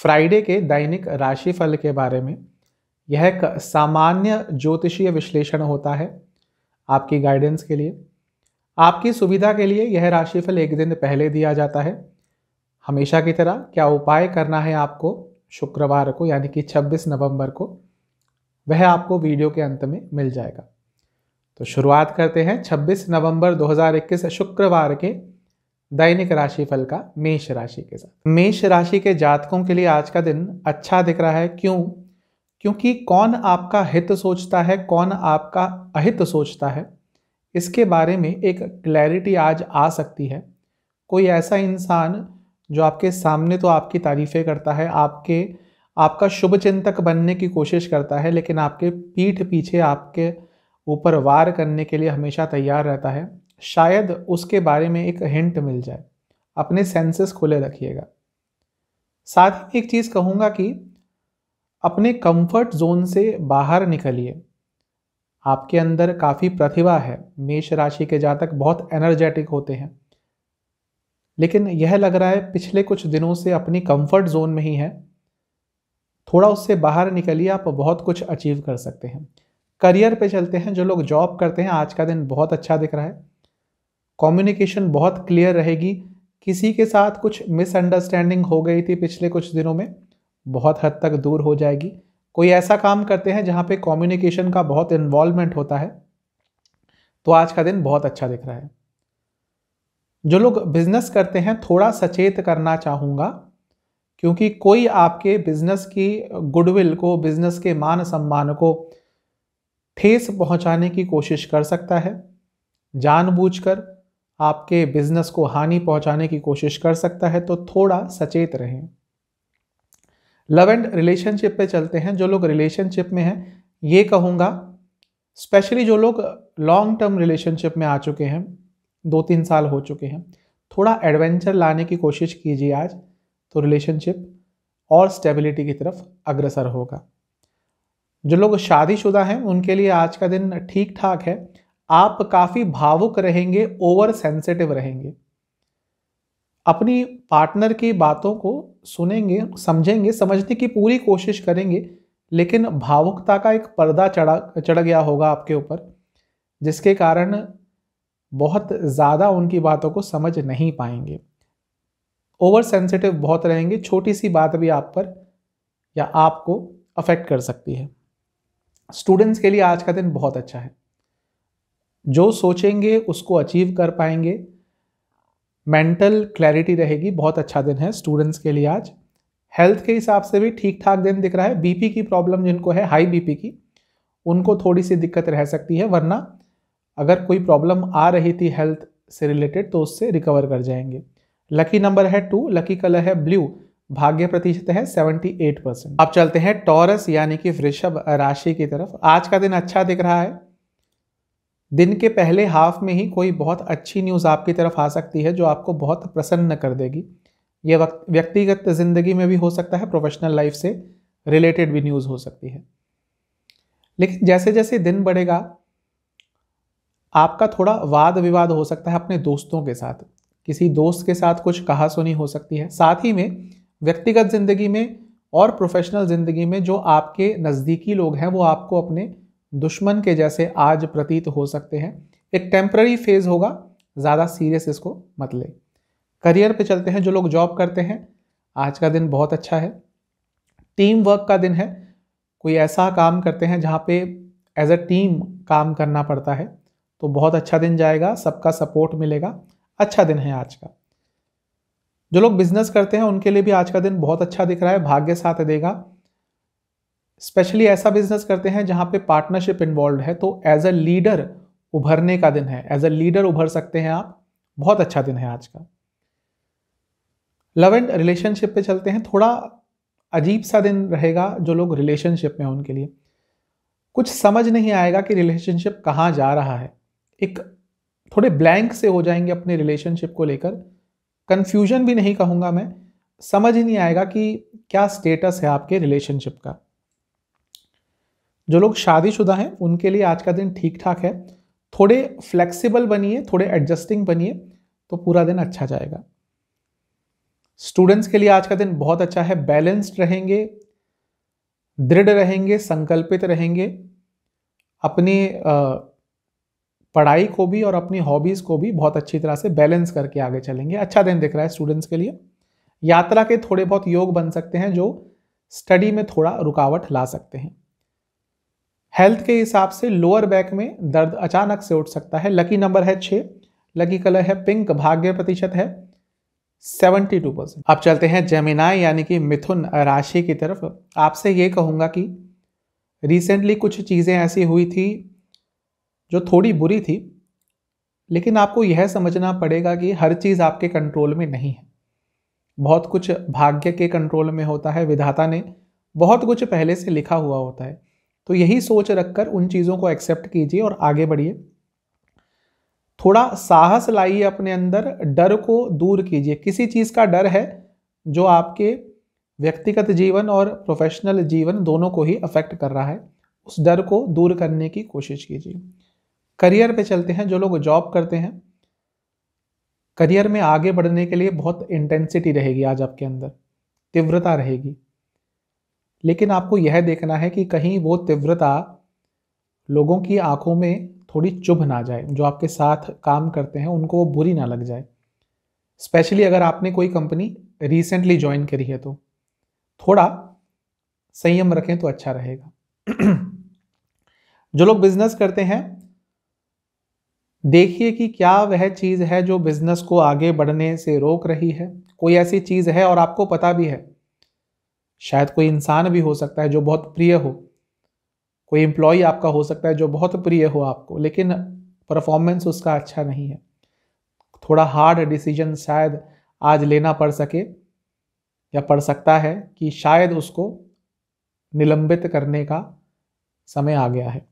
Friday के दैनिक राशिफल के बारे में यह एक सामान्य ज्योतिषीय विश्लेषण होता है आपकी गाइडेंस के लिए आपकी सुविधा के लिए यह राशिफल एक दिन पहले दिया जाता है हमेशा की तरह क्या उपाय करना है आपको शुक्रवार को यानी कि 26 नवंबर को वह आपको वीडियो के अंत में मिल जाएगा तो शुरुआत करते हैं 26 नवंबर 2021 शुक्रवार के दैनिक राशिफल का मेष राशि के साथ मेष राशि के जातकों के लिए आज का दिन अच्छा दिख रहा है क्यों क्योंकि कौन आपका हित सोचता है कौन आपका अहित सोचता है इसके बारे में एक क्लैरिटी आज आ सकती है कोई ऐसा इंसान जो आपके सामने तो आपकी तारीफ़ें करता है आपके आपका शुभ चिंतक बनने की कोशिश करता है लेकिन आपके पीठ पीछे आपके ऊपर वार करने के लिए हमेशा तैयार रहता है शायद उसके बारे में एक हिंट मिल जाए अपने सेंसेस खुले रखिएगा साथ ही एक चीज़ कहूँगा कि अपने कंफर्ट जोन से बाहर निकलिए आपके अंदर काफ़ी प्रतिभा है मेष राशि के जातक बहुत एनर्जेटिक होते हैं लेकिन यह लग रहा है पिछले कुछ दिनों से अपनी कंफर्ट जोन में ही है थोड़ा उससे बाहर निकलिए आप बहुत कुछ अचीव कर सकते हैं करियर पे चलते हैं जो लोग जॉब करते हैं आज का दिन बहुत अच्छा दिख रहा है कम्युनिकेशन बहुत क्लियर रहेगी किसी के साथ कुछ मिसअंडरस्टैंडिंग हो गई थी पिछले कुछ दिनों में बहुत हद तक दूर हो जाएगी कोई ऐसा काम करते हैं जहाँ पे कम्युनिकेशन का बहुत इन्वॉल्वमेंट होता है तो आज का दिन बहुत अच्छा दिख रहा है जो लोग बिजनेस करते हैं थोड़ा सचेत करना चाहूँगा क्योंकि कोई आपके बिजनेस की गुडविल को बिजनेस के मान सम्मान को ठेस पहुँचाने की कोशिश कर सकता है जानबूझकर आपके बिजनेस को हानि पहुंचाने की कोशिश कर सकता है तो थोड़ा सचेत रहें लव एंड रिलेशनशिप पे चलते हैं जो लोग रिलेशनशिप में हैं ये कहूँगा स्पेशली जो लोग लॉन्ग टर्म रिलेशनशिप में आ चुके हैं दो तीन साल हो चुके हैं थोड़ा एडवेंचर लाने की कोशिश कीजिए आज तो रिलेशनशिप और स्टेबिलिटी की तरफ अग्रसर होगा जो लोग शादीशुदा हैं उनके लिए आज का दिन ठीक ठाक है आप काफ़ी भावुक रहेंगे ओवर सेंसिटिव रहेंगे अपनी पार्टनर की बातों को सुनेंगे समझेंगे समझने की पूरी कोशिश करेंगे लेकिन भावुकता का एक पर्दा चढ़ा चढ़ गया होगा आपके ऊपर जिसके कारण बहुत ज़्यादा उनकी बातों को समझ नहीं पाएंगे ओवर सेंसिटिव बहुत रहेंगे छोटी सी बात भी आप पर या आपको अफेक्ट कर सकती है स्टूडेंट्स के लिए आज का दिन बहुत अच्छा है जो सोचेंगे उसको अचीव कर पाएंगे मेंटल क्लैरिटी रहेगी बहुत अच्छा दिन है स्टूडेंट्स के लिए आज हेल्थ के हिसाब से भी ठीक ठाक दिन दिख रहा है बीपी की प्रॉब्लम जिनको है हाई बीपी की उनको थोड़ी सी दिक्कत रह सकती है वरना अगर कोई प्रॉब्लम आ रही थी हेल्थ से रिलेटेड तो उससे रिकवर कर जाएंगे लकी नंबर है टू लकी कलर है ब्लू भाग्य प्रतिशत है 78 परसेंट अब चलते हैं टॉरस यानी कि वृषभ राशि की तरफ आज का दिन अच्छा दिख रहा है दिन के पहले हाफ में ही कोई बहुत अच्छी न्यूज़ आपकी तरफ आ सकती है जो आपको बहुत प्रसन्न कर देगी ये वक्त व्यक्तिगत ज़िंदगी में भी हो सकता है प्रोफेशनल लाइफ से रिलेटेड भी न्यूज़ हो सकती है लेकिन जैसे जैसे दिन बढ़ेगा आपका थोड़ा वाद विवाद हो सकता है अपने दोस्तों के साथ किसी दोस्त के साथ कुछ कहा सुनी हो सकती है साथ ही में व्यक्तिगत ज़िंदगी में और प्रोफेशनल ज़िंदगी में जो आपके नज़दीकी लोग हैं वो आपको अपने दुश्मन के जैसे आज प्रतीत हो सकते हैं एक टेम्प्ररी फेज़ होगा ज़्यादा सीरियस इसको मत ले करियर पे चलते हैं जो लोग जॉब करते हैं आज का दिन बहुत अच्छा है टीम वर्क का दिन है कोई ऐसा काम करते हैं जहाँ पे एज अ टीम काम करना पड़ता है तो बहुत अच्छा दिन जाएगा सबका सपोर्ट मिलेगा अच्छा दिन है आज का जो लोग बिजनेस करते हैं उनके लिए भी आज का दिन बहुत अच्छा दिख रहा है भाग्य साथ देगा स्पेशली ऐसा बिजनेस करते हैं जहाँ पे पार्टनरशिप इन्वॉल्व है तो एज अ लीडर उभरने का दिन है एज अ लीडर उभर सकते हैं आप बहुत अच्छा दिन है आज का लव एंड रिलेशनशिप पे चलते हैं थोड़ा अजीब सा दिन रहेगा जो लोग रिलेशनशिप में हैं उनके लिए कुछ समझ नहीं आएगा कि रिलेशनशिप कहाँ जा रहा है एक थोड़े ब्लैंक से हो जाएंगे अपने रिलेशनशिप को लेकर कन्फ्यूजन भी नहीं कहूँगा मैं समझ ही नहीं आएगा कि क्या स्टेटस है आपके रिलेशनशिप का जो लोग शादीशुदा हैं उनके लिए आज का दिन ठीक ठाक है थोड़े फ्लेक्सिबल बनिए थोड़े एडजस्टिंग बनिए तो पूरा दिन अच्छा जाएगा स्टूडेंट्स के लिए आज का दिन बहुत अच्छा है बैलेंस्ड रहेंगे दृढ़ रहेंगे संकल्पित रहेंगे अपनी पढ़ाई को भी और अपनी हॉबीज़ को भी बहुत अच्छी तरह से बैलेंस करके आगे चलेंगे अच्छा दिन दिख रहा है स्टूडेंट्स के लिए यात्रा के थोड़े बहुत योग बन सकते हैं जो स्टडी में थोड़ा रुकावट ला सकते हैं हेल्थ के हिसाब से लोअर बैक में दर्द अचानक से उठ सकता है लकी नंबर है छः लकी कलर है पिंक भाग्य प्रतिशत है 72 परसेंट अब चलते हैं जमीनाई यानी कि मिथुन राशि की तरफ आपसे ये कहूँगा कि रिसेंटली कुछ चीज़ें ऐसी हुई थी जो थोड़ी बुरी थी लेकिन आपको यह समझना पड़ेगा कि हर चीज़ आपके कंट्रोल में नहीं है बहुत कुछ भाग्य के कंट्रोल में होता है विधाता ने बहुत कुछ पहले से लिखा हुआ होता है तो यही सोच रखकर उन चीज़ों को एक्सेप्ट कीजिए और आगे बढ़िए थोड़ा साहस लाइए अपने अंदर डर को दूर कीजिए किसी चीज़ का डर है जो आपके व्यक्तिगत जीवन और प्रोफेशनल जीवन दोनों को ही अफेक्ट कर रहा है उस डर को दूर करने की कोशिश कीजिए करियर पे चलते हैं जो लोग जॉब करते हैं करियर में आगे बढ़ने के लिए बहुत इंटेंसिटी रहेगी आज आपके अंदर तीव्रता रहेगी लेकिन आपको यह देखना है कि कहीं वो तीव्रता लोगों की आंखों में थोड़ी चुभ ना जाए जो आपके साथ काम करते हैं उनको वो बुरी ना लग जाए स्पेशली अगर आपने कोई कंपनी रिसेंटली ज्वाइन करी है तो थोड़ा संयम रखें तो अच्छा रहेगा जो लोग बिजनेस करते हैं देखिए कि क्या वह चीज़ है जो बिजनेस को आगे बढ़ने से रोक रही है कोई ऐसी चीज़ है और आपको पता भी है शायद कोई इंसान भी हो सकता है जो बहुत प्रिय हो कोई एम्प्लॉय आपका हो सकता है जो बहुत प्रिय हो आपको लेकिन परफॉर्मेंस उसका अच्छा नहीं है थोड़ा हार्ड डिसीजन शायद आज लेना पड़ सके या पड़ सकता है कि शायद उसको निलंबित करने का समय आ गया है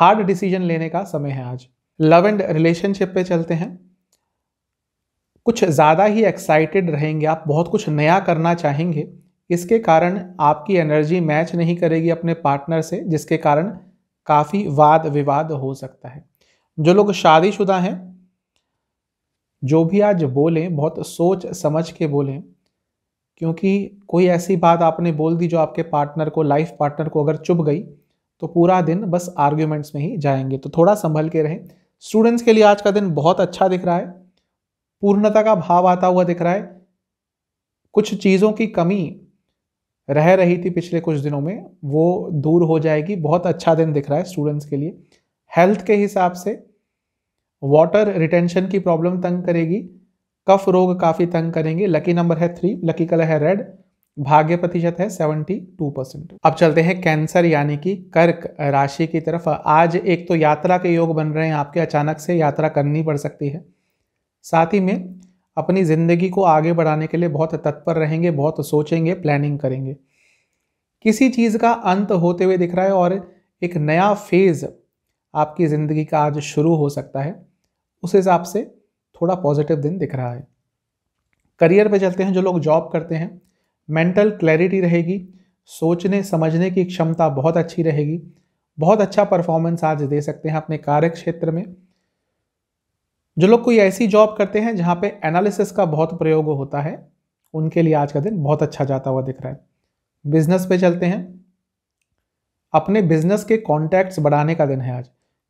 हार्ड डिसीजन लेने का समय है आज लव एंड रिलेशनशिप पे चलते हैं कुछ ज़्यादा ही एक्साइटेड रहेंगे आप बहुत कुछ नया करना चाहेंगे इसके कारण आपकी एनर्जी मैच नहीं करेगी अपने पार्टनर से जिसके कारण काफ़ी वाद विवाद हो सकता है जो लोग शादीशुदा हैं जो भी आज बोलें बहुत सोच समझ के बोलें क्योंकि कोई ऐसी बात आपने बोल दी जो आपके पार्टनर को लाइफ पार्टनर को अगर चुभ गई तो पूरा दिन बस आर्ग्यूमेंट्स में ही जाएंगे तो थोड़ा संभल के रहें स्टूडेंट्स के लिए आज का दिन बहुत अच्छा दिख रहा है पूर्णता का भाव आता हुआ दिख रहा है कुछ चीज़ों की कमी रह रही थी पिछले कुछ दिनों में वो दूर हो जाएगी बहुत अच्छा दिन दिख रहा है स्टूडेंट्स के लिए हेल्थ के हिसाब से वाटर रिटेंशन की प्रॉब्लम तंग करेगी कफ रोग काफ़ी तंग करेंगे लकी नंबर है थ्री लकी कलर है रेड भाग्य प्रतिशत है सेवेंटी टू परसेंट अब चलते हैं कैंसर यानी कि कर्क राशि की तरफ आज एक तो यात्रा के योग बन रहे हैं आपके अचानक से यात्रा करनी पड़ सकती है साथ ही में अपनी ज़िंदगी को आगे बढ़ाने के लिए बहुत तत्पर रहेंगे बहुत सोचेंगे प्लानिंग करेंगे किसी चीज़ का अंत होते हुए दिख रहा है और एक नया फेज़ आपकी ज़िंदगी का आज शुरू हो सकता है उस हिसाब से थोड़ा पॉजिटिव दिन दिख रहा है करियर पे चलते हैं जो लोग जॉब करते हैं मेंटल क्लैरिटी रहेगी सोचने समझने की क्षमता बहुत अच्छी रहेगी बहुत अच्छा परफॉर्मेंस आज दे सकते हैं अपने कार्य क्षेत्र में जो लोग कोई ऐसी जॉब करते हैं जहाँ पे एनालिसिस का बहुत प्रयोग होता है उनके लिए आज का दिन बहुत अच्छा जाता हुआ दिख रहा है बिजनेस पे चलते हैं अपने बिजनेस के कॉन्टैक्ट्स बढ़ाने का दिन है आज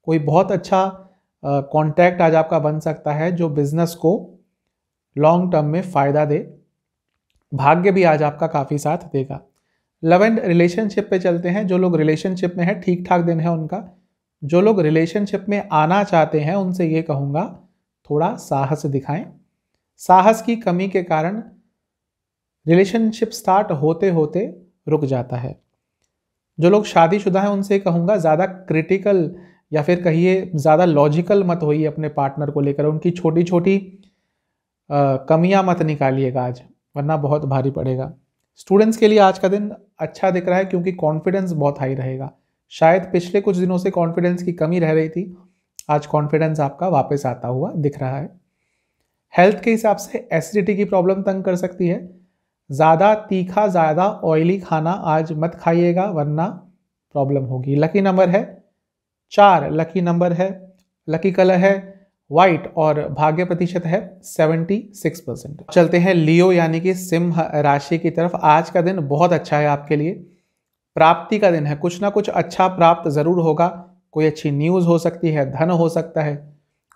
कोई बहुत अच्छा कॉन्टैक्ट आज आपका बन सकता है जो बिजनेस को लॉन्ग टर्म में फ़ायदा दे भाग्य भी आज आपका काफ़ी साथ देगा लव एंड रिलेशनशिप पे चलते हैं जो लोग रिलेशनशिप में है ठीक ठाक दिन है उनका जो लोग रिलेशनशिप में आना चाहते हैं उनसे ये कहूँगा थोड़ा साहस दिखाएं साहस की कमी के कारण रिलेशनशिप स्टार्ट होते होते रुक जाता है जो लोग शादीशुदा हैं उनसे कहूँगा ज़्यादा क्रिटिकल या फिर कहिए ज़्यादा लॉजिकल मत होइए अपने पार्टनर को लेकर उनकी छोटी छोटी कमियाँ मत निकालिएगा आज वरना बहुत भारी पड़ेगा स्टूडेंट्स के लिए आज का दिन अच्छा दिख रहा है क्योंकि कॉन्फिडेंस बहुत हाई रहेगा शायद पिछले कुछ दिनों से कॉन्फिडेंस की कमी रह रही थी आज कॉन्फिडेंस आपका वापस आता हुआ दिख रहा है हेल्थ के हिसाब से एसिडिटी की प्रॉब्लम तंग कर सकती है ज़्यादा तीखा ज़्यादा ऑयली खाना आज मत खाइएगा वरना प्रॉब्लम होगी लकी नंबर है चार लकी नंबर है लकी कलर है वाइट और भाग्य प्रतिशत है 76 परसेंट चलते हैं लियो यानी कि सिंह राशि की तरफ आज का दिन बहुत अच्छा है आपके लिए प्राप्ति का दिन है कुछ ना कुछ अच्छा प्राप्त ज़रूर होगा कोई अच्छी न्यूज़ हो सकती है धन हो सकता है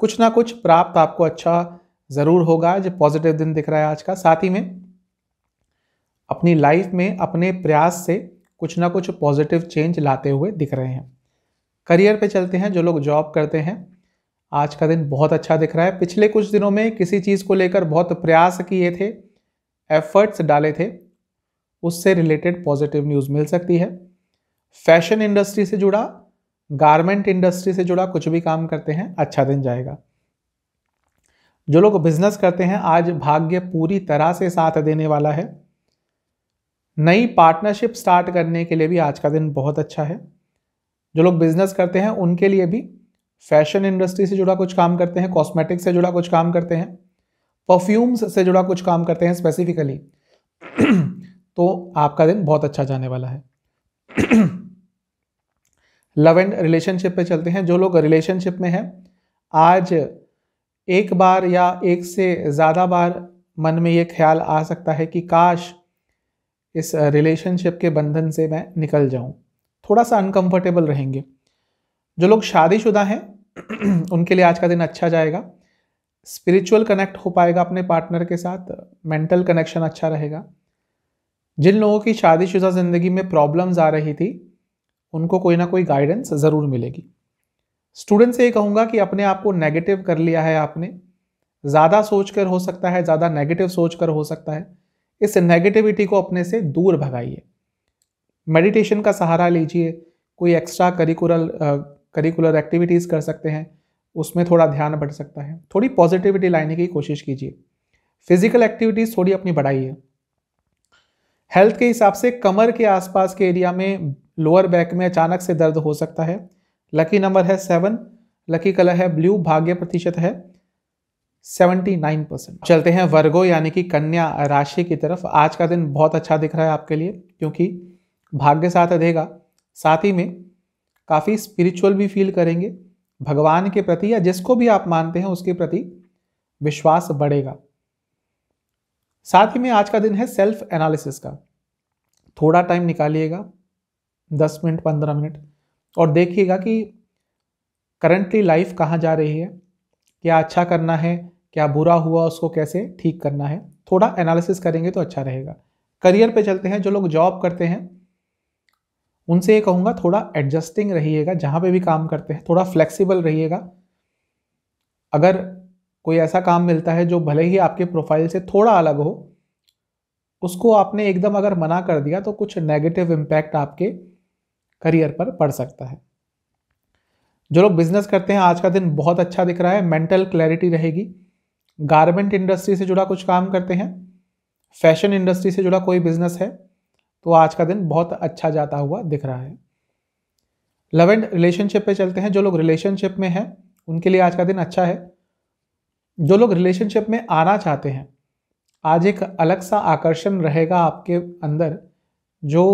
कुछ ना कुछ प्राप्त आपको अच्छा ज़रूर होगा आज पॉजिटिव दिन दिख रहा है आज का साथ ही में अपनी लाइफ में अपने प्रयास से कुछ ना कुछ पॉजिटिव चेंज लाते हुए दिख रहे हैं करियर पे चलते हैं जो लोग जॉब करते हैं आज का दिन बहुत अच्छा दिख रहा है पिछले कुछ दिनों में किसी चीज़ को लेकर बहुत प्रयास किए थे एफर्ट्स डाले थे उससे रिलेटेड पॉजिटिव न्यूज़ मिल सकती है फैशन इंडस्ट्री से जुड़ा गारमेंट इंडस्ट्री से जुड़ा कुछ भी काम करते हैं अच्छा दिन जाएगा जो लोग बिजनेस करते हैं आज भाग्य पूरी तरह से साथ देने वाला है नई पार्टनरशिप स्टार्ट करने के लिए भी आज का दिन बहुत अच्छा है जो लोग बिजनेस करते हैं उनके लिए भी फैशन इंडस्ट्री से जुड़ा कुछ काम करते हैं कॉस्मेटिक्स से जुड़ा कुछ काम करते हैं परफ्यूम्स से जुड़ा कुछ काम करते हैं स्पेसिफिकली तो आपका दिन बहुत अच्छा जाने वाला है लव एंड रिलेशनशिप पे चलते हैं जो लोग रिलेशनशिप में हैं आज एक बार या एक से ज़्यादा बार मन में ये ख्याल आ सकता है कि काश इस रिलेशनशिप के बंधन से मैं निकल जाऊँ थोड़ा सा अनकंफर्टेबल रहेंगे जो लोग शादीशुदा हैं उनके लिए आज का दिन अच्छा जाएगा स्पिरिचुअल कनेक्ट हो पाएगा अपने पार्टनर के साथ मेंटल कनेक्शन अच्छा रहेगा जिन लोगों की शादीशुदा ज़िंदगी में प्रॉब्लम्स आ रही थी उनको कोई ना कोई गाइडेंस ज़रूर मिलेगी स्टूडेंट से ये कहूँगा कि अपने आप को नेगेटिव कर लिया है आपने ज़्यादा सोच कर हो सकता है ज़्यादा नेगेटिव सोच कर हो सकता है इस नेगेटिविटी को अपने से दूर भगाइए मेडिटेशन का सहारा लीजिए कोई एक्स्ट्रा करिकुलर करिकुलर एक्टिविटीज़ कर सकते हैं उसमें थोड़ा ध्यान बढ़ सकता है थोड़ी पॉजिटिविटी लाने की कोशिश कीजिए फिजिकल एक्टिविटीज़ थोड़ी अपनी बढ़ाइए हेल्थ के हिसाब से कमर के आसपास के एरिया में लोअर बैक में अचानक से दर्द हो सकता है लकी नंबर है सेवन लकी कलर है ब्लू भाग्य प्रतिशत है 79 परसेंट चलते हैं वर्गो यानी कि कन्या राशि की तरफ आज का दिन बहुत अच्छा दिख रहा है आपके लिए क्योंकि भाग्य साथ देगा साथ ही में काफ़ी स्पिरिचुअल भी फील करेंगे भगवान के प्रति या जिसको भी आप मानते हैं उसके प्रति विश्वास बढ़ेगा साथ ही में आज का दिन है सेल्फ एनालिसिस का थोड़ा टाइम निकालिएगा दस मिनट पंद्रह मिनट और देखिएगा कि करंटली लाइफ कहाँ जा रही है क्या अच्छा करना है क्या बुरा हुआ उसको कैसे ठीक करना है थोड़ा एनालिसिस करेंगे तो अच्छा रहेगा करियर पे चलते हैं जो लोग जॉब करते हैं उनसे ये कहूँगा थोड़ा एडजस्टिंग रहिएगा जहाँ पे भी काम करते हैं थोड़ा फ्लेक्सिबल रहिएगा अगर कोई ऐसा काम मिलता है जो भले ही आपके प्रोफाइल से थोड़ा अलग हो उसको आपने एकदम अगर मना कर दिया तो कुछ नेगेटिव इम्पैक्ट आपके करियर पर पड़ सकता है जो लोग बिजनेस करते हैं आज का दिन बहुत अच्छा दिख रहा है मेंटल क्लैरिटी रहेगी गारमेंट इंडस्ट्री से जुड़ा कुछ काम करते हैं फैशन इंडस्ट्री से जुड़ा कोई बिजनेस है तो आज का दिन बहुत अच्छा जाता हुआ दिख रहा है लव एंड रिलेशनशिप पे चलते हैं जो लोग रिलेशनशिप में हैं उनके लिए आज का दिन अच्छा है जो लोग रिलेशनशिप में आना चाहते हैं आज एक अलग सा आकर्षण रहेगा आपके अंदर जो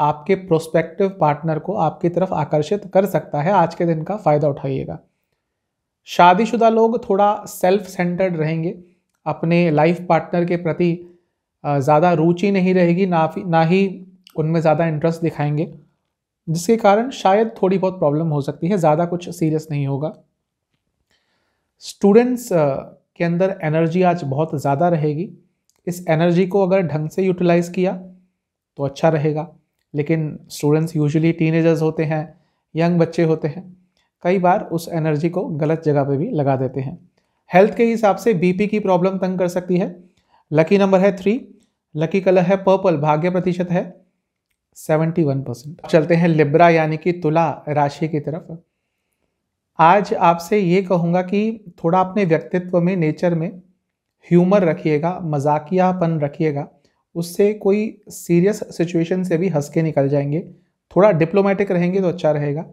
आपके प्रोस्पेक्टिव पार्टनर को आपकी तरफ आकर्षित कर सकता है आज के दिन का फ़ायदा उठाइएगा शादीशुदा लोग थोड़ा सेल्फ सेंटर्ड रहेंगे अपने लाइफ पार्टनर के प्रति ज़्यादा रुचि नहीं रहेगी ना ना ही उनमें ज़्यादा इंटरेस्ट दिखाएंगे जिसके कारण शायद थोड़ी बहुत प्रॉब्लम हो सकती है ज़्यादा कुछ सीरियस नहीं होगा स्टूडेंट्स के अंदर एनर्जी आज बहुत ज़्यादा रहेगी इस एनर्जी को अगर ढंग से यूटिलाइज़ किया तो अच्छा रहेगा लेकिन स्टूडेंट्स यूजुअली टीनेजर्स होते हैं यंग बच्चे होते हैं कई बार उस एनर्जी को गलत जगह पे भी लगा देते हैं हेल्थ के हिसाब से बीपी की प्रॉब्लम तंग कर सकती है लकी नंबर है थ्री लकी कलर है पर्पल भाग्य प्रतिशत है सेवेंटी वन परसेंट चलते हैं लिब्रा यानी कि तुला राशि की तरफ आज आपसे ये कहूँगा कि थोड़ा अपने व्यक्तित्व में नेचर में ह्यूमर रखिएगा मजाकियापन रखिएगा उससे कोई सीरियस सिचुएशन से भी हंस के निकल जाएंगे थोड़ा डिप्लोमेटिक रहेंगे तो अच्छा रहेगा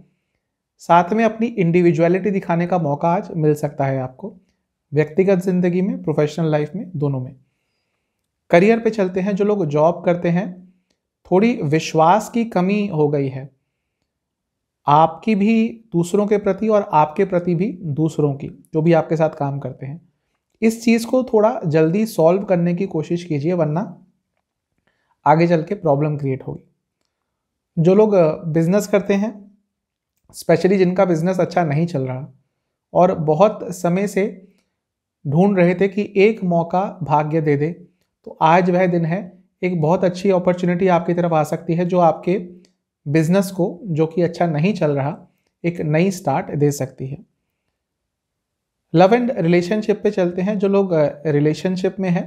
साथ में अपनी इंडिविजुअलिटी दिखाने का मौका आज मिल सकता है आपको व्यक्तिगत ज़िंदगी में प्रोफेशनल लाइफ में दोनों में करियर पे चलते हैं जो लोग जॉब करते हैं थोड़ी विश्वास की कमी हो गई है आपकी भी दूसरों के प्रति और आपके प्रति भी दूसरों की जो भी आपके साथ काम करते हैं इस चीज़ को थोड़ा जल्दी सॉल्व करने की कोशिश कीजिए वरना आगे चल के प्रॉब्लम क्रिएट होगी जो लोग बिज़नेस करते हैं स्पेशली जिनका बिज़नेस अच्छा नहीं चल रहा और बहुत समय से ढूंढ रहे थे कि एक मौका भाग्य दे दे तो आज वह दिन है एक बहुत अच्छी अपॉर्चुनिटी आपकी तरफ आ सकती है जो आपके बिजनेस को जो कि अच्छा नहीं चल रहा एक नई स्टार्ट दे सकती है लव एंड रिलेशनशिप पे चलते हैं जो लोग रिलेशनशिप में हैं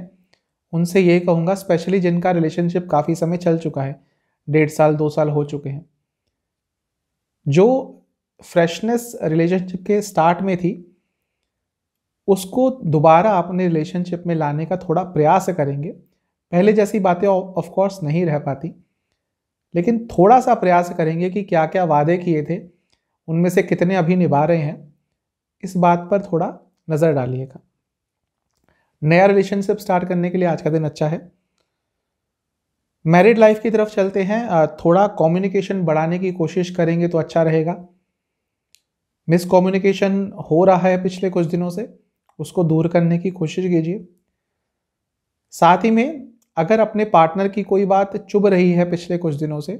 उनसे ये कहूँगा स्पेशली जिनका रिलेशनशिप काफ़ी समय चल चुका है डेढ़ साल दो साल हो चुके हैं जो फ्रेशनेस रिलेशनशिप के स्टार्ट में थी उसको दोबारा अपने रिलेशनशिप में लाने का थोड़ा प्रयास करेंगे पहले जैसी बातें ऑफकोर्स नहीं रह पाती लेकिन थोड़ा सा प्रयास करेंगे कि क्या क्या वादे किए थे उनमें से कितने अभी निभा रहे हैं इस बात पर थोड़ा नज़र डालिएगा नया रिलेशनशिप स्टार्ट करने के लिए आज का दिन अच्छा है मैरिड लाइफ की तरफ चलते हैं थोड़ा कम्युनिकेशन बढ़ाने की कोशिश करेंगे तो अच्छा रहेगा मिस कम्युनिकेशन हो रहा है पिछले कुछ दिनों से उसको दूर करने की कोशिश कीजिए साथ ही में अगर अपने पार्टनर की कोई बात चुभ रही है पिछले कुछ दिनों से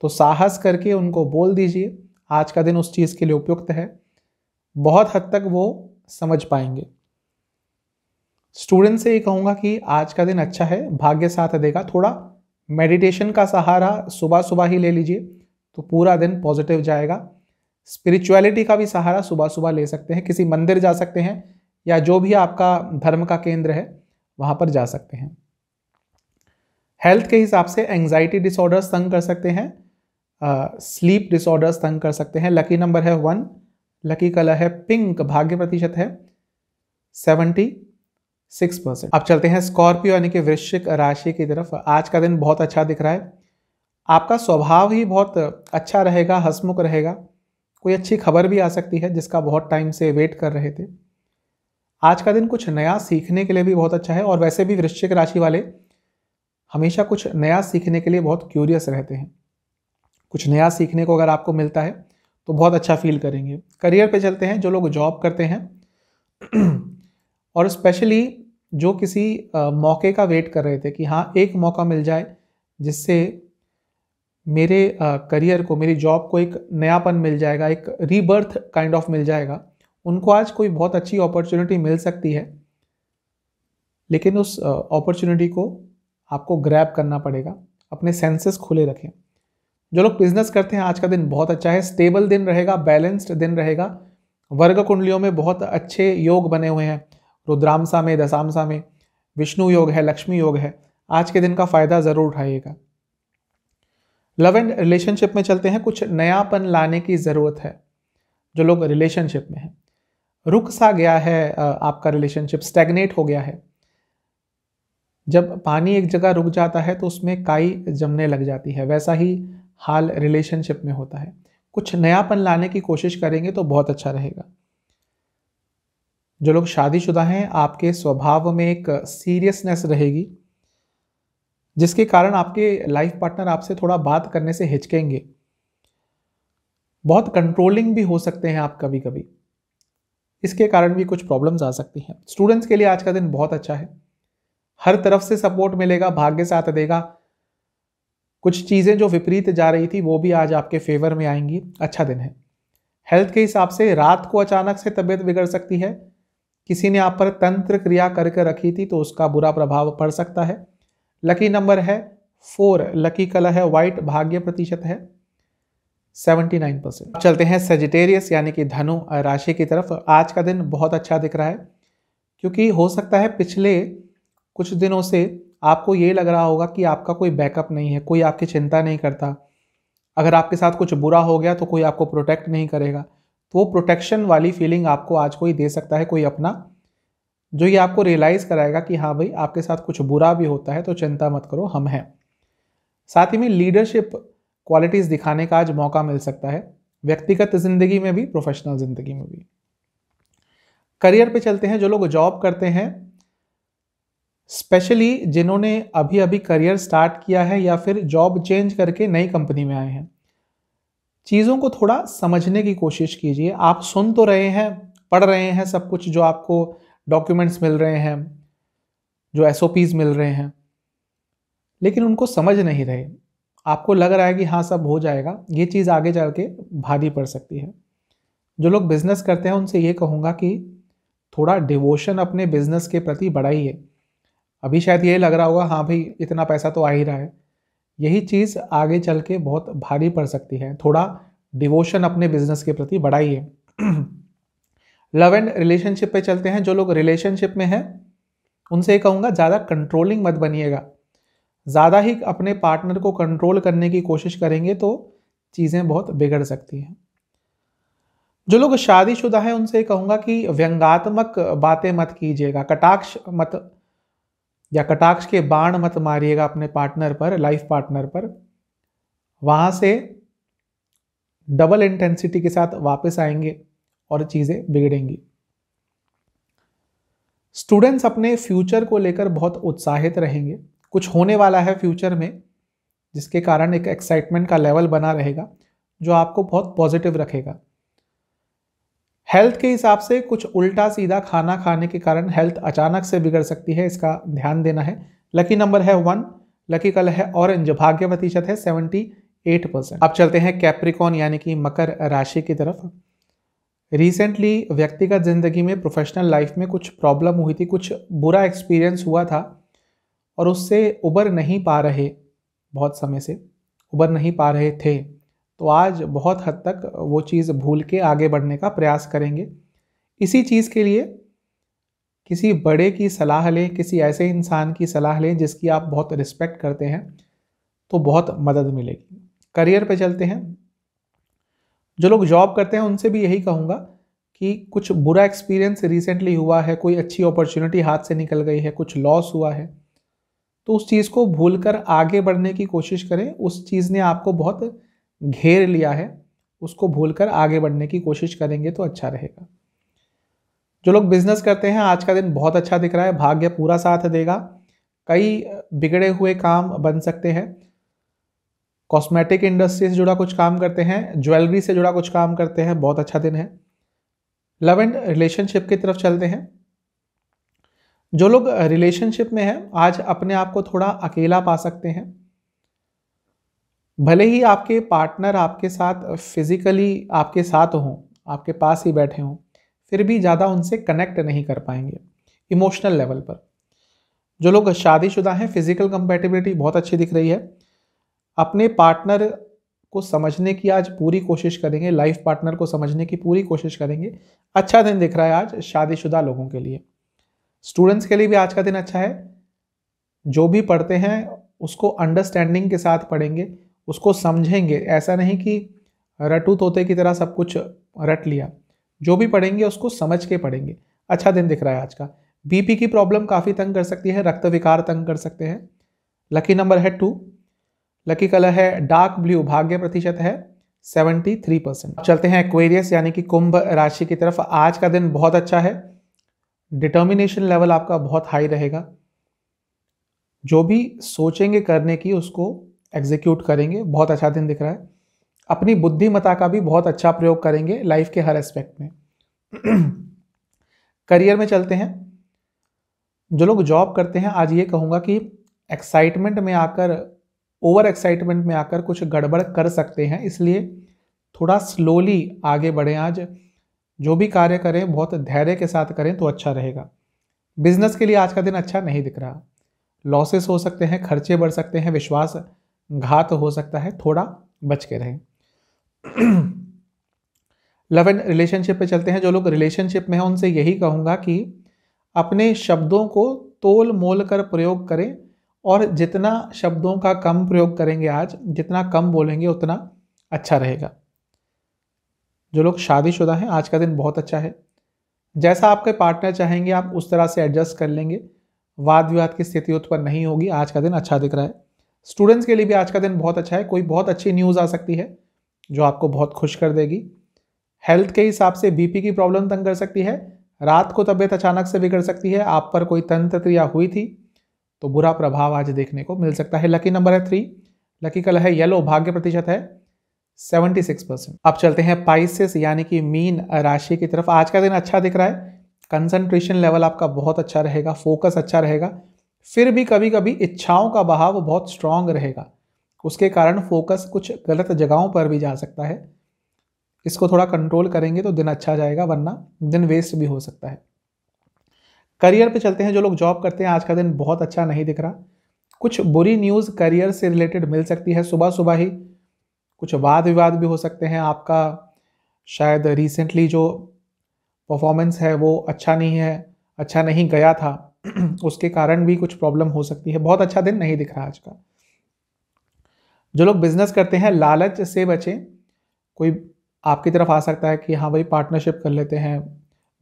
तो साहस करके उनको बोल दीजिए आज का दिन उस चीज़ के लिए उपयुक्त है बहुत हद तक वो समझ पाएंगे स्टूडेंट से ये कहूँगा कि आज का दिन अच्छा है भाग्य साथ देगा थोड़ा मेडिटेशन का सहारा सुबह सुबह ही ले लीजिए तो पूरा दिन पॉजिटिव जाएगा स्पिरिचुअलिटी का भी सहारा सुबह सुबह ले सकते हैं किसी मंदिर जा सकते हैं या जो भी आपका धर्म का केंद्र है वहाँ पर जा सकते हैं हेल्थ के हिसाब से एंग्जाइटी डिसऑर्डर्स तंग कर सकते हैं स्लीप डिसऑर्डर्स तंग कर सकते हैं लकी नंबर है वन लकी कलर है पिंक भाग्य प्रतिशत है सेवेंटी सिक्स परसेंट अब चलते हैं स्कॉर्पियो यानी कि वृश्चिक राशि की तरफ आज का दिन बहुत अच्छा दिख रहा है आपका स्वभाव ही बहुत अच्छा रहेगा हसमुख रहेगा कोई अच्छी खबर भी आ सकती है जिसका बहुत टाइम से वेट कर रहे थे आज का दिन कुछ नया सीखने के लिए भी बहुत अच्छा है और वैसे भी वृश्चिक राशि वाले हमेशा कुछ नया सीखने के लिए बहुत क्यूरियस रहते हैं कुछ नया सीखने को अगर आपको मिलता है तो बहुत अच्छा फील करेंगे करियर पे चलते हैं जो लोग जॉब करते हैं और स्पेशली जो किसी मौके का वेट कर रहे थे कि हाँ एक मौका मिल जाए जिससे मेरे करियर को मेरी जॉब को एक नयापन मिल जाएगा एक रीबर्थ काइंड ऑफ मिल जाएगा उनको आज कोई बहुत अच्छी अपॉर्चुनिटी मिल सकती है लेकिन उस अपॉर्चुनिटी को आपको ग्रैब करना पड़ेगा अपने सेंसेस खुले रखें जो लोग बिजनेस करते हैं आज का दिन बहुत अच्छा है स्टेबल दिन रहेगा बैलेंस्ड दिन रहेगा वर्ग कुंडलियों में बहुत अच्छे योग बने हुए हैं रुद्रामसा में दशामसा में विष्णु योग है लक्ष्मी योग है आज के दिन का फायदा जरूर उठाइएगा लव एंड रिलेशनशिप में चलते हैं कुछ नयापन लाने की ज़रूरत है जो लोग रिलेशनशिप में हैं रुक सा गया है आपका रिलेशनशिप स्टैग्नेट हो गया है जब पानी एक जगह रुक जाता है तो उसमें काई जमने लग जाती है वैसा ही हाल रिलेशनशिप में होता है कुछ नयापन लाने की कोशिश करेंगे तो बहुत अच्छा रहेगा जो लोग शादीशुदा हैं आपके स्वभाव में एक सीरियसनेस रहेगी जिसके कारण आपके लाइफ पार्टनर आपसे थोड़ा बात करने से हिचकेंगे बहुत कंट्रोलिंग भी हो सकते हैं आप कभी कभी इसके कारण भी कुछ प्रॉब्लम्स आ सकती हैं स्टूडेंट्स के लिए आज का दिन बहुत अच्छा है हर तरफ से सपोर्ट मिलेगा भाग्य साथ देगा कुछ चीज़ें जो विपरीत जा रही थी वो भी आज आपके फेवर में आएंगी अच्छा दिन है हेल्थ के हिसाब से रात को अचानक से तबीयत बिगड़ सकती है किसी ने आप पर तंत्र क्रिया करके रखी थी तो उसका बुरा प्रभाव पड़ सकता है लकी नंबर है फोर लकी कलर है व्हाइट भाग्य प्रतिशत है सेवेंटी नाइन परसेंट चलते हैं सेजिटेरियस यानी कि धनु राशि की तरफ आज का दिन बहुत अच्छा दिख रहा है क्योंकि हो सकता है पिछले कुछ दिनों से आपको ये लग रहा होगा कि आपका कोई बैकअप नहीं है कोई आपकी चिंता नहीं करता अगर आपके साथ कुछ बुरा हो गया तो कोई आपको प्रोटेक्ट नहीं करेगा वो प्रोटेक्शन वाली फीलिंग आपको आज कोई दे सकता है कोई अपना जो ये आपको रियलाइज़ कराएगा कि हाँ भाई आपके साथ कुछ बुरा भी होता है तो चिंता मत करो हम हैं साथ ही में लीडरशिप क्वालिटीज़ दिखाने का आज मौका मिल सकता है व्यक्तिगत ज़िंदगी में भी प्रोफेशनल ज़िंदगी में भी करियर पे चलते हैं जो लोग जॉब करते हैं स्पेशली जिन्होंने अभी अभी करियर स्टार्ट किया है या फिर जॉब चेंज करके नई कंपनी में आए हैं चीज़ों को थोड़ा समझने की कोशिश कीजिए आप सुन तो रहे हैं पढ़ रहे हैं सब कुछ जो आपको डॉक्यूमेंट्स मिल रहे हैं जो एस मिल रहे हैं लेकिन उनको समझ नहीं रहे आपको लग रहा है कि हाँ सब हो जाएगा ये चीज़ आगे चल के भारी पड़ सकती है जो लोग बिज़नेस करते हैं उनसे ये कहूँगा कि थोड़ा डिवोशन अपने बिज़नेस के प्रति बढ़ाइए अभी शायद ये लग रहा होगा हाँ भाई इतना पैसा तो आ ही रहा है यही चीज़ आगे चल के बहुत भारी पड़ सकती है थोड़ा डिवोशन अपने बिजनेस के प्रति बढ़ाइए लव एंड रिलेशनशिप पे चलते हैं जो लोग रिलेशनशिप में हैं उनसे ये कहूँगा ज़्यादा कंट्रोलिंग मत बनिएगा ज़्यादा ही अपने पार्टनर को कंट्रोल करने की कोशिश करेंगे तो चीज़ें बहुत बिगड़ सकती हैं जो लोग शादीशुदा हैं उनसे ये कहूँगा कि व्यंगात्मक बातें मत कीजिएगा कटाक्ष मत या कटाक्ष के बाण मत मारिएगा अपने पार्टनर पर लाइफ पार्टनर पर वहाँ से डबल इंटेंसिटी के साथ वापस आएंगे और चीज़ें बिगड़ेंगी स्टूडेंट्स अपने फ्यूचर को लेकर बहुत उत्साहित रहेंगे कुछ होने वाला है फ्यूचर में जिसके कारण एक एक्साइटमेंट का लेवल बना रहेगा जो आपको बहुत पॉजिटिव रखेगा हेल्थ के हिसाब से कुछ उल्टा सीधा खाना खाने के कारण हेल्थ अचानक से बिगड़ सकती है इसका ध्यान देना है लकी नंबर है वन लकी कलर है ऑरेंज भाग्य प्रतिशत है सेवेंटी एट परसेंट अब चलते हैं कैप्रिकॉन यानी कि मकर राशि की तरफ रिसेंटली व्यक्तिगत ज़िंदगी में प्रोफेशनल लाइफ में कुछ प्रॉब्लम हुई थी कुछ बुरा एक्सपीरियंस हुआ था और उससे उबर नहीं पा रहे बहुत समय से उबर नहीं पा रहे थे तो आज बहुत हद तक वो चीज़ भूल के आगे बढ़ने का प्रयास करेंगे इसी चीज़ के लिए किसी बड़े की सलाह लें किसी ऐसे इंसान की सलाह लें जिसकी आप बहुत रिस्पेक्ट करते हैं तो बहुत मदद मिलेगी करियर पे चलते हैं जो लोग जॉब करते हैं उनसे भी यही कहूँगा कि कुछ बुरा एक्सपीरियंस रिसेंटली हुआ है कोई अच्छी अपॉर्चुनिटी हाथ से निकल गई है कुछ लॉस हुआ है तो उस चीज़ को भूल कर आगे बढ़ने की कोशिश करें उस चीज़ ने आपको बहुत घेर लिया है उसको भूलकर आगे बढ़ने की कोशिश करेंगे तो अच्छा रहेगा जो लोग बिजनेस करते हैं आज का दिन बहुत अच्छा दिख रहा है भाग्य पूरा साथ देगा कई बिगड़े हुए काम बन सकते हैं कॉस्मेटिक इंडस्ट्री से जुड़ा कुछ काम करते हैं ज्वेलरी से जुड़ा कुछ काम करते हैं बहुत अच्छा दिन है लव एंड रिलेशनशिप की तरफ चलते हैं जो लोग रिलेशनशिप में हैं आज अपने आप को थोड़ा अकेला पा सकते हैं भले ही आपके पार्टनर आपके साथ फिज़िकली आपके साथ हों आपके पास ही बैठे हों फिर भी ज़्यादा उनसे कनेक्ट नहीं कर पाएंगे इमोशनल लेवल पर जो लोग शादीशुदा हैं फिज़िकल कंपेटिबिलिटी बहुत अच्छी दिख रही है अपने पार्टनर को समझने की आज पूरी कोशिश करेंगे लाइफ पार्टनर को समझने की पूरी कोशिश करेंगे अच्छा दिन दिख रहा है आज शादीशुदा लोगों के लिए स्टूडेंट्स के लिए भी आज का दिन अच्छा है जो भी पढ़ते हैं उसको अंडरस्टैंडिंग के साथ पढ़ेंगे उसको समझेंगे ऐसा नहीं कि रटू तोते की तरह सब कुछ रट लिया जो भी पढ़ेंगे उसको समझ के पढ़ेंगे अच्छा दिन दिख रहा है आज का बीपी की प्रॉब्लम काफ़ी तंग कर सकती है रक्त विकार तंग कर सकते हैं लकी नंबर है टू लकी कलर है डार्क ब्लू भाग्य प्रतिशत है सेवेंटी थ्री परसेंट चलते हैं एक्वेरियस यानी कि कुंभ राशि की तरफ आज का दिन बहुत अच्छा है डिटर्मिनेशन लेवल आपका बहुत हाई रहेगा जो भी सोचेंगे करने की उसको एग्जीक्यूट करेंगे बहुत अच्छा दिन दिख रहा है अपनी बुद्धिमता का भी बहुत अच्छा प्रयोग करेंगे लाइफ के हर एस्पेक्ट में करियर में चलते हैं जो लोग जॉब करते हैं आज ये कहूँगा कि एक्साइटमेंट में आकर ओवर एक्साइटमेंट में आकर कुछ गड़बड़ कर सकते हैं इसलिए थोड़ा स्लोली आगे बढ़ें आज जो भी कार्य करें बहुत धैर्य के साथ करें तो अच्छा रहेगा बिजनेस के लिए आज का दिन अच्छा नहीं दिख रहा लॉसेस हो सकते हैं खर्चे बढ़ सकते हैं विश्वास घात हो सकता है थोड़ा बच के रहें लव एंड रिलेशनशिप पे चलते हैं जो लोग रिलेशनशिप में हैं उनसे यही कहूँगा कि अपने शब्दों को तोल मोल कर प्रयोग करें और जितना शब्दों का कम प्रयोग करेंगे आज जितना कम बोलेंगे उतना अच्छा रहेगा जो लोग शादीशुदा हैं आज का दिन बहुत अच्छा है जैसा आपके पार्टनर चाहेंगे आप उस तरह से एडजस्ट कर लेंगे वाद विवाद की स्थिति उत्पन्न नहीं होगी आज का दिन अच्छा दिख रहा है स्टूडेंट्स के लिए भी आज का दिन बहुत अच्छा है कोई बहुत अच्छी न्यूज़ आ सकती है जो आपको बहुत खुश कर देगी हेल्थ के हिसाब से बीपी की प्रॉब्लम तंग कर सकती है रात को तबीयत अचानक से बिगड़ सकती है आप पर कोई तंत्र क्रिया हुई थी तो बुरा प्रभाव आज देखने को मिल सकता है लकी नंबर है थ्री लकी कलर है येलो भाग्य प्रतिशत है सेवेंटी सिक्स परसेंट अब चलते हैं पाइसिस यानी कि मीन राशि की तरफ आज का दिन अच्छा दिख रहा है कंसंट्रेशन लेवल आपका बहुत अच्छा रहेगा फोकस अच्छा रहेगा फिर भी कभी कभी इच्छाओं का बहाव बहुत स्ट्रांग रहेगा उसके कारण फोकस कुछ गलत जगहों पर भी जा सकता है इसको थोड़ा कंट्रोल करेंगे तो दिन अच्छा जाएगा वरना दिन वेस्ट भी हो सकता है करियर पे चलते हैं जो लोग जॉब करते हैं आज का दिन बहुत अच्छा नहीं दिख रहा कुछ बुरी न्यूज़ करियर से रिलेटेड मिल सकती है सुबह सुबह ही कुछ वाद विवाद भी हो सकते हैं आपका शायद रिसेंटली जो परफॉर्मेंस है वो अच्छा नहीं है अच्छा नहीं गया था उसके कारण भी कुछ प्रॉब्लम हो सकती है बहुत अच्छा दिन नहीं दिख रहा आज का जो लोग बिजनेस करते हैं लालच से बचें कोई आपकी तरफ आ सकता है कि हाँ भाई पार्टनरशिप कर लेते हैं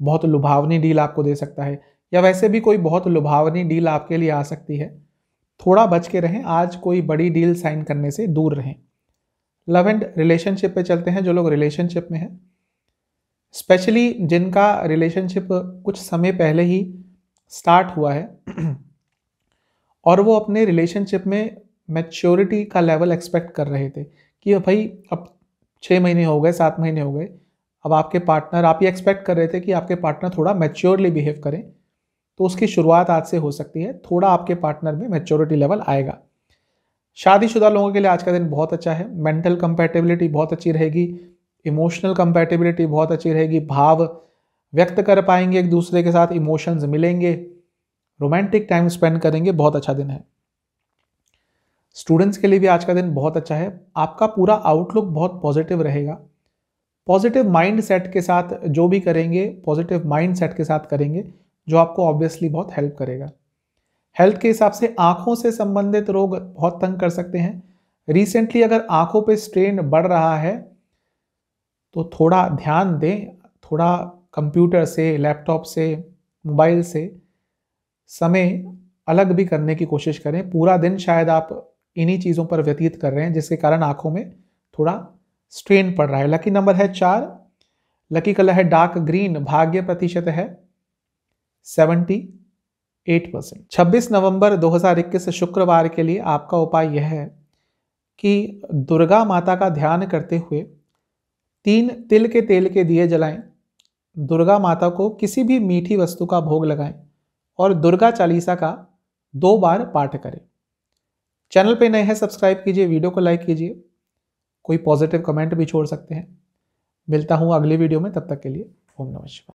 बहुत लुभावनी डील आपको दे सकता है या वैसे भी कोई बहुत लुभावनी डील आपके लिए आ सकती है थोड़ा बच के रहें आज कोई बड़ी डील साइन करने से दूर रहें लव एंड रिलेशनशिप पे चलते हैं जो लोग रिलेशनशिप में हैं स्पेशली जिनका रिलेशनशिप कुछ समय पहले ही स्टार्ट हुआ है और वो अपने रिलेशनशिप में मैच्योरिटी का लेवल एक्सपेक्ट कर रहे थे कि भाई अब छः महीने हो गए सात महीने हो गए अब आपके पार्टनर आप ये एक्सपेक्ट कर रहे थे कि आपके पार्टनर थोड़ा मैच्योरली बिहेव करें तो उसकी शुरुआत आज से हो सकती है थोड़ा आपके पार्टनर में मैच्योरिटी लेवल आएगा शादीशुदा लोगों के लिए आज का दिन बहुत अच्छा है मेंटल कंपेटेबिलिटी बहुत अच्छी रहेगी इमोशनल कंपेटेबिलिटी बहुत अच्छी रहेगी भाव व्यक्त कर पाएंगे एक दूसरे के साथ इमोशंस मिलेंगे रोमांटिक टाइम स्पेंड करेंगे बहुत अच्छा दिन है स्टूडेंट्स के लिए भी आज का दिन बहुत अच्छा है आपका पूरा आउटलुक बहुत पॉजिटिव रहेगा पॉजिटिव माइंड सेट के साथ जो भी करेंगे पॉजिटिव माइंड सेट के साथ करेंगे जो आपको ऑब्वियसली बहुत हेल्प करेगा हेल्थ के हिसाब से आँखों से संबंधित रोग बहुत तंग कर सकते हैं रिसेंटली अगर आँखों पे स्ट्रेन बढ़ रहा है तो थोड़ा ध्यान दें थोड़ा कंप्यूटर से लैपटॉप से मोबाइल से समय अलग भी करने की कोशिश करें पूरा दिन शायद आप इन्हीं चीज़ों पर व्यतीत कर रहे हैं जिसके कारण आँखों में थोड़ा स्ट्रेन पड़ रहा है लकी नंबर है चार लकी कलर है डार्क ग्रीन भाग्य प्रतिशत है सेवेंटी एट परसेंट छब्बीस नवंबर 2021 शुक्रवार के लिए आपका उपाय यह है कि दुर्गा माता का ध्यान करते हुए तीन तिल के तेल के दिए जलाएं दुर्गा माता को किसी भी मीठी वस्तु का भोग लगाएं और दुर्गा चालीसा का दो बार पाठ करें चैनल पे नए हैं सब्सक्राइब कीजिए वीडियो को लाइक कीजिए कोई पॉजिटिव कमेंट भी छोड़ सकते हैं मिलता हूँ अगले वीडियो में तब तक के लिए ओम नमः शिवाय